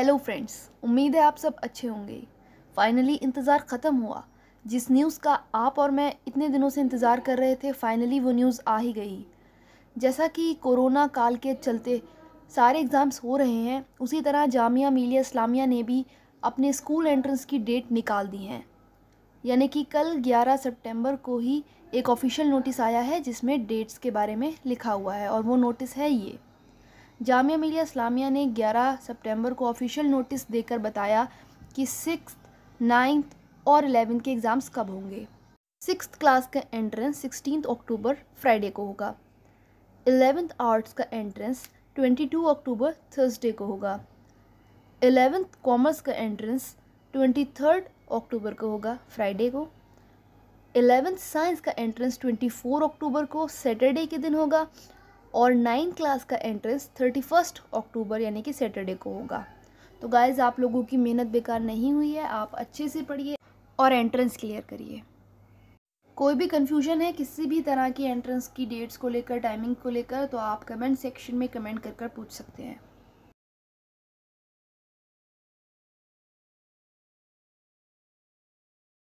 hello friends उम्मीद है आप सब अच्छे होंगे फाइनली इंतज़ार ख़त्म हुआ जिस न्यूज़ का आप और मैं इतने दिनों से इंतज़ार कर रहे थे फाइनली वो न्यूज़ आ ही गई जैसा कि कोरोना काल के चलते सारे एग्ज़ाम्स हो रहे हैं उसी तरह जामिया मिलिया इस्लामिया ने भी अपने स्कूल एंट्रेंस की डेट निकाल दी हैं यानी कि कल 11 सितंबर को ही एक ऑफिशियल नोटिस आया है जिसमें डेट्स के बारे में लिखा हुआ है और वो नोटिस है ये जामिया मिलिया इस्लामिया ने 11 सितंबर को ऑफिशियल नोटिस देकर बताया कि सिक्स नाइन्थ और एलेवेंथ के एग्ज़ाम्स कब होंगे सिक्स क्लास का एंट्रेंस सिक्सटीन अक्टूबर फ्राइडे को होगा एलेवेंथ आर्ट्स का entrance twenty two October Thursday को होगा एलेवेंथ कॉमर्स का एंट्रेंस ट्वेंटी थर्ड अक्टूबर को होगा फ्राइडे को एलेवेंथ साइंस का एंट्रेंस ट्वेंटी फोर अक्टूबर को सैटरडे के दिन होगा और नाइन्थ क्लास का एंट्रेंस थर्टी फर्स्ट अक्टूबर यानी कि सैटरडे को होगा तो गाइज़ आप लोगों की मेहनत बेकार नहीं हुई है आप अच्छे से पढ़िए और एंट्रेंस क्लियर करिए कोई भी कन्फ्यूजन है किसी भी तरह की एंट्रेंस की डेट्स को लेकर टाइमिंग को लेकर तो आप कमेंट सेक्शन में कमेंट कर कर पूछ सकते हैं